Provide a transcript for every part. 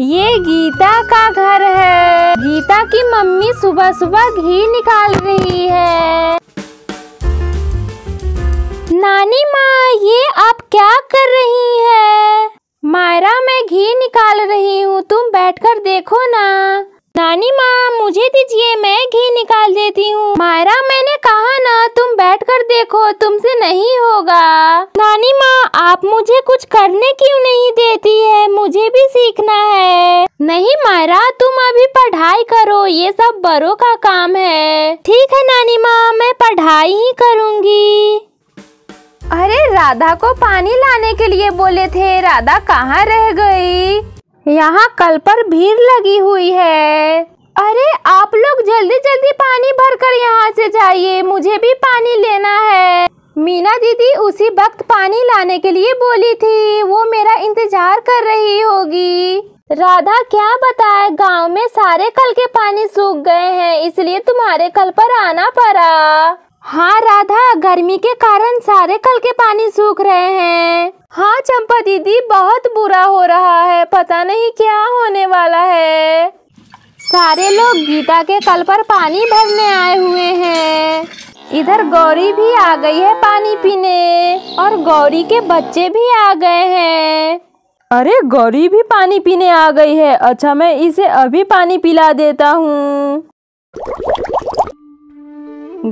ये गीता का घर है गीता की मम्मी सुबह सुबह घी निकाल रही है नानी माँ ये आप क्या कर रही है मायरा मैं घी निकाल रही हूँ तुम बैठकर देखो ना नानी माँ मुझे दीजिए मैं घी निकाल देती हूँ मायरा मैंने तुम बैठकर देखो तुमसे नहीं होगा नानी माँ आप मुझे कुछ करने क्यों नहीं देती है मुझे भी सीखना है नहीं मायरा तुम अभी पढ़ाई करो ये सब बड़ों का काम है ठीक है नानी माँ मैं पढ़ाई ही करूँगी अरे राधा को पानी लाने के लिए बोले थे राधा कहाँ रह गई यहाँ कल पर भीड़ लगी हुई है अरे आप लोग जल्दी जल्दी पानी भरकर यहाँ से जाइए मुझे भी पानी लेना है मीना दीदी उसी वक्त पानी लाने के लिए बोली थी वो मेरा इंतजार कर रही होगी राधा क्या बताए गांव में सारे कल के पानी सूख गए हैं इसलिए तुम्हारे कल पर आना पड़ा हाँ राधा गर्मी के कारण सारे कल के पानी सूख रहे हैं हाँ चंपा दीदी बहुत बुरा हो रहा है पता नहीं क्या होने वाला सारे लोग गीता के कल पर पानी भरने आए हुए हैं इधर गौरी भी आ गई है पानी पीने और गौरी के बच्चे भी आ गए हैं अरे गौरी भी पानी पीने आ गई है अच्छा मैं इसे अभी पानी पिला देता हूँ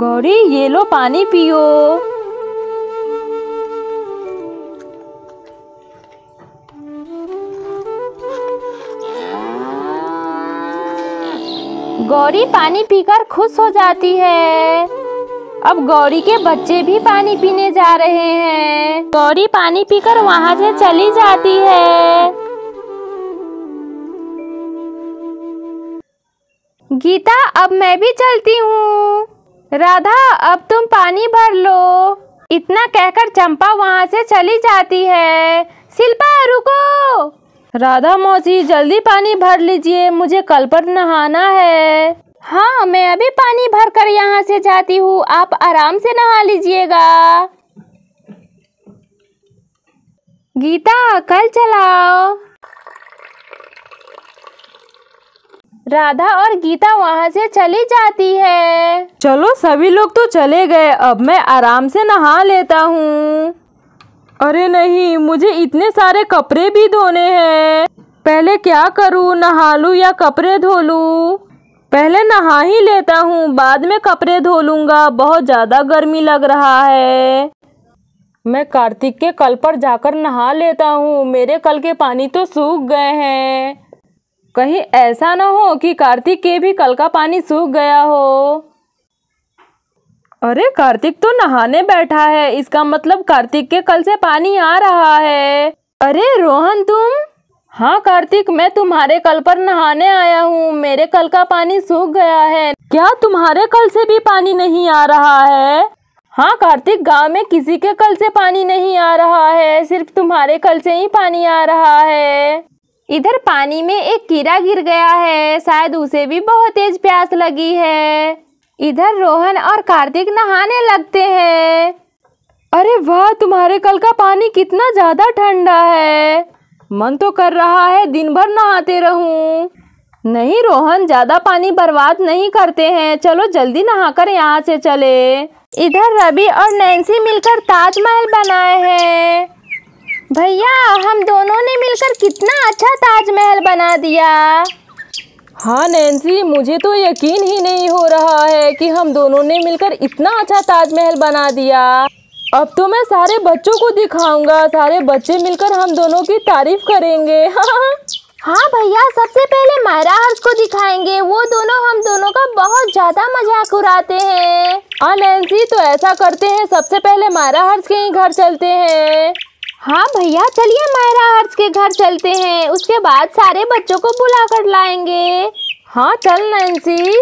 गौरी ये लो पानी पियो गौरी पानी पीकर खुश हो जाती है अब गौरी के बच्चे भी पानी पीने जा रहे हैं गौरी पानी पीकर वहाँ से चली जाती है गीता अब मैं भी चलती हूँ राधा अब तुम पानी भर लो इतना कहकर चंपा वहाँ से चली जाती है शिल्पा राधा मौसी जल्दी पानी भर लीजिए मुझे कल पर नहाना है हाँ मैं अभी पानी भर कर यहाँ से जाती हूँ आप आराम से नहा लीजिएगा गीता कल चलाओ राधा और गीता वहाँ से चली जाती है चलो सभी लोग तो चले गए अब मैं आराम से नहा लेता हूँ अरे नहीं मुझे इतने सारे कपड़े भी धोने हैं पहले क्या करूँ नहा लूँ या कपड़े धो लूँ पहले नहा ही लेता हूँ बाद में कपड़े धो लूँगा बहुत ज़्यादा गर्मी लग रहा है मैं कार्तिक के कल पर जाकर नहा लेता हूँ मेरे कल के पानी तो सूख गए हैं कहीं ऐसा ना हो कि कार्तिक के भी कल का पानी सूख गया हो अरे कार्तिक तो नहाने बैठा है इसका मतलब कार्तिक के कल से पानी आ रहा है अरे रोहन तुम हाँ कार्तिक मैं तुम्हारे कल पर नहाने आया हूँ मेरे कल का पानी सूख गया है क्या तुम्हारे कल से भी पानी नहीं आ रहा है हाँ कार्तिक गांव में किसी के कल से पानी नहीं आ रहा है सिर्फ तुम्हारे कल से ही पानी आ रहा है इधर पानी में एक कीड़ा गिर गया है शायद उसे भी बहुत तेज प्यास लगी है इधर रोहन और कार्तिक नहाने लगते हैं अरे वाह तुम्हारे कल का पानी कितना ज़्यादा ठंडा है मन तो कर रहा है दिन भर नहाते रहूं नहीं रोहन ज़्यादा पानी बर्बाद नहीं करते हैं चलो जल्दी नहाकर यहाँ से चले इधर रवि और नैन्सी मिलकर ताजमहल बनाए हैं भैया हम दोनों ने मिलकर कितना अच्छा ताजमहल बना दिया हाँ नैन्सी मुझे तो यकीन ही नहीं हो रहा है कि हम दोनों ने मिलकर इतना अच्छा ताजमहल बना दिया अब तो मैं सारे बच्चों को दिखाऊंगा सारे बच्चे मिलकर हम दोनों की तारीफ करेंगे हाँ भैया सबसे पहले मायरा हर्ष को दिखाएंगे वो दोनों हम दोनों का बहुत ज़्यादा मजाक उड़ाते हैं हाँ नैन्सी तो ऐसा करते हैं सबसे पहले मायरा हर्ष के ही घर चलते हैं हाँ भैया चलिए मायरा हर्ष के घर चलते हैं उसके बाद सारे बच्चों को बुला कर लाएंगे हाँ चल नैन्सी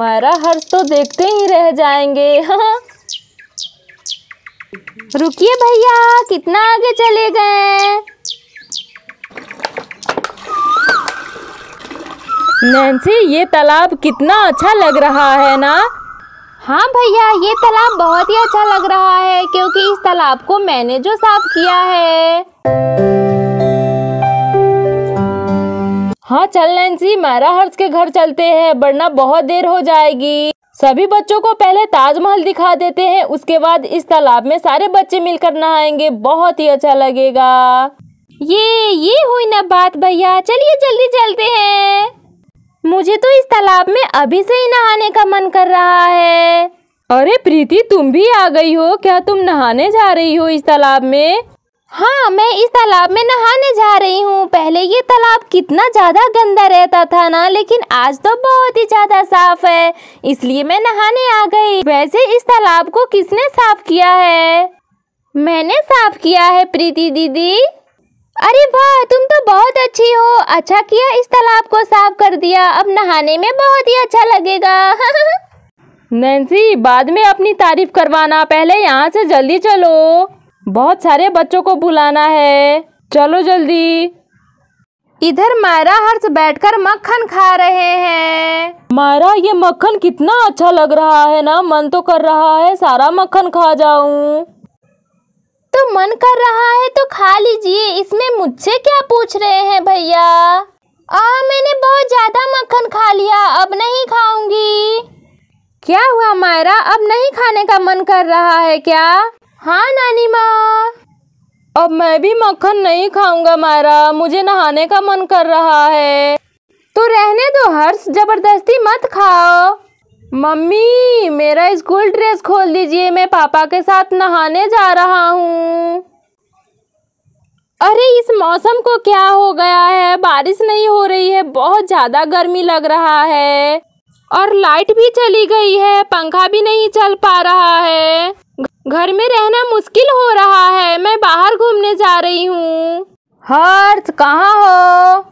मायरा हर्ष तो देखते ही रह जाएंगे हाँ। रुकिए भैया कितना आगे चले गए नैन्सी ये तालाब कितना अच्छा लग रहा है ना हाँ भैया ये तालाब बहुत ही अच्छा लग रहा है क्योंकि इस तालाब को मैंने जो साफ किया है हाँ चल नैन्सी मारा हर्ष के घर चलते हैं वरना बहुत देर हो जाएगी सभी बच्चों को पहले ताजमहल दिखा देते हैं उसके बाद इस तालाब में सारे बच्चे मिलकर नहाएंगे बहुत ही अच्छा लगेगा ये ये हुई ना बात भैया चलिए जल्दी चलते हैं मुझे तो इस तालाब में अभी से ही नहाने का मन कर रहा है अरे प्रीति तुम भी आ गई हो क्या तुम नहाने जा रही हो इस तालाब में हाँ मैं इस तालाब में नहाने जा रही हूँ पहले ये तालाब कितना ज़्यादा गंदा रहता था ना लेकिन आज तो बहुत ही ज़्यादा साफ है इसलिए मैं नहाने आ गई वैसे इस तालाब को किसने साफ किया है मैंने साफ किया है प्रीति दीदी अरे वाह तुम तो बहुत अच्छी हो अच्छा किया इस तालाब को साफ कर दिया अब नहाने में बहुत ही अच्छा लगेगा नैन्सी बाद में अपनी तारीफ करवाना पहले यहाँ से जल्दी चलो बहुत सारे बच्चों को बुलाना है चलो जल्दी इधर मायरा हर्ष बैठकर मक्खन खा रहे हैं मायरा ये मक्खन कितना अच्छा लग रहा है ना मन तो कर रहा है सारा मक्खन खा जाऊं तो मन कर रहा है तो खा लीजिए इसमें मुझसे क्या पूछ रहे हैं भैया आ मैंने बहुत ज़्यादा मक्खन खा लिया अब नहीं खाऊंगी क्या हुआ मायरा अब नहीं खाने का मन कर रहा है क्या हाँ नानी माँ अब मैं भी मक्खन नहीं खाऊंगा मायरा मुझे नहाने का मन कर रहा है तो रहने दो हर्ष जबरदस्ती मत खाओ मम्मी मेरा स्कूल ड्रेस खोल दीजिए मैं पापा के साथ नहाने जा रहा हूँ अरे इस मौसम को क्या हो गया है बारिश नहीं हो रही है बहुत ज़्यादा गर्मी लग रहा है और लाइट भी चली गई है पंखा भी नहीं चल पा रहा है घर में रहना मुश्किल हो रहा है मैं बाहर घूमने जा रही हूँ हर्ष कहाँ हो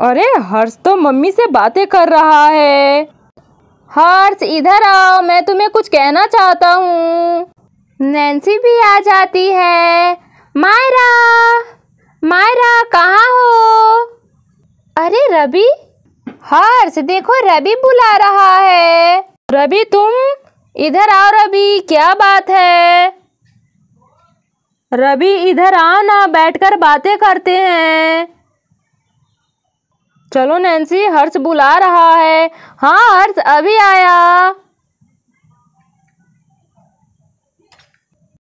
अरे हर्ष तो मम्मी से बातें कर रहा है हर्ष इधर आओ मैं तुम्हें कुछ कहना चाहता हूँ नैन्सी भी आ जाती है मायरा मायरा कहाँ हो अरे रवि हर्ष देखो रवि बुला रहा है रवि तुम इधर आओ रवि क्या बात है रवि इधर आओ ना बैठकर बातें करते हैं चलो नैन्सी हर्ष बुला रहा है हाँ हर्ष अभी आया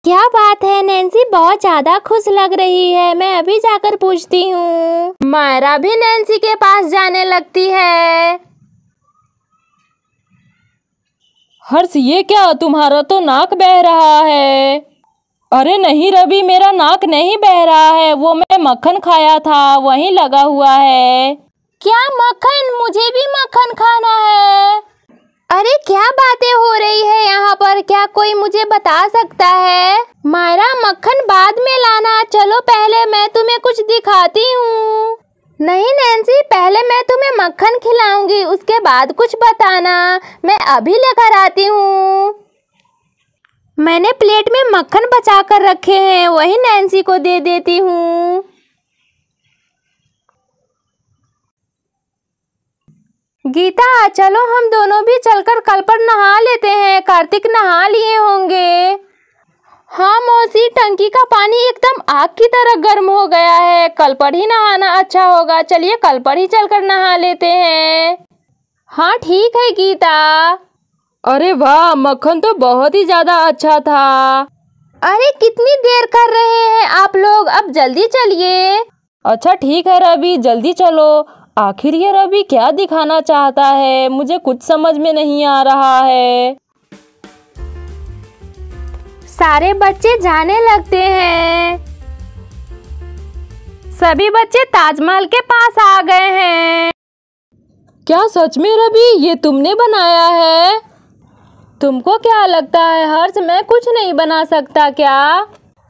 क्या बात है नैन्सी बहुत ज्यादा खुश लग रही है मैं अभी जाकर पूछती हूँ मायरा भी नैन्सी के पास जाने लगती है हर्ष ये क्या तुम्हारा तो नाक बह रहा है अरे नहीं रवि मेरा नाक नहीं बह रहा है वो मैं मक्खन खाया था वहीं लगा हुआ है क्या मक्खन मुझे भी मक्खन खाना है अरे क्या बातें हो रही है यहाँ पर क्या कोई मुझे बता सकता है मायरा मक्खन बाद में लाना चलो पहले मैं तुम्हें कुछ दिखाती हूँ नहीं नैन्सी पहले मैं तुम्हें मक्खन खिलाऊंगी उसके बाद कुछ बताना मैं अभी लेकर आती हूँ मैंने प्लेट में मक्खन बचा कर रखे हैं वही नैन्सी को दे देती हूँ गीता चलो हम दोनों भी चलकर कल पर नहा लेते हैं कार्तिक नहा लिए होंगे हाँ मौसी टंकी का पानी एकदम आग की तरह गर्म हो गया है कल पर ही नहाना अच्छा होगा चलिए कल पर ही चलकर नहा लेते हैं हाँ ठीक है गीता अरे वाह मक्खन तो बहुत ही ज्यादा अच्छा था अरे कितनी देर कर रहे हैं आप लोग अब जल्दी चलिए अच्छा ठीक है रवि जल्दी चलो आखिर ये रवि क्या दिखाना चाहता है मुझे कुछ समझ में नहीं आ रहा है सारे बच्चे जाने लगते हैं सभी बच्चे ताजमहल के पास आ गए हैं क्या सच में रवि ये तुमने बनाया है तुमको क्या लगता है हर्ष मैं कुछ नहीं बना सकता क्या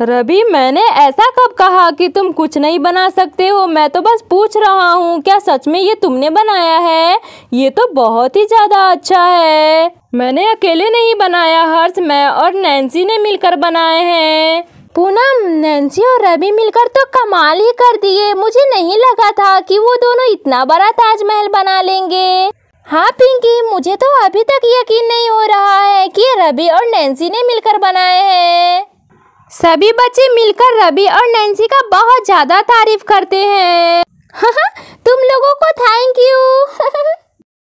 रवि मैंने ऐसा कब कहा कि तुम कुछ नहीं बना सकते हो मैं तो बस पूछ रहा हूँ क्या सच में ये तुमने बनाया है ये तो बहुत ही ज़्यादा अच्छा है मैंने अकेले नहीं बनाया हर्ष मैं और नैन्सी ने मिलकर बनाए हैं पूनम नैन्सी और रवि मिलकर तो कमाल ही कर दिए मुझे नहीं लगा था कि वो दोनों इतना बड़ा ताजमहल बना लेंगे हाँ पिंकी मुझे तो अभी तक यकीन नहीं हो रहा है कि रवि और नैन्सी ने मिलकर बनाए हैं सभी बच्चे मिलकर रवि और नैन्सी का बहुत ज़्यादा तारीफ करते हैं तुम लोगों को थैंक यू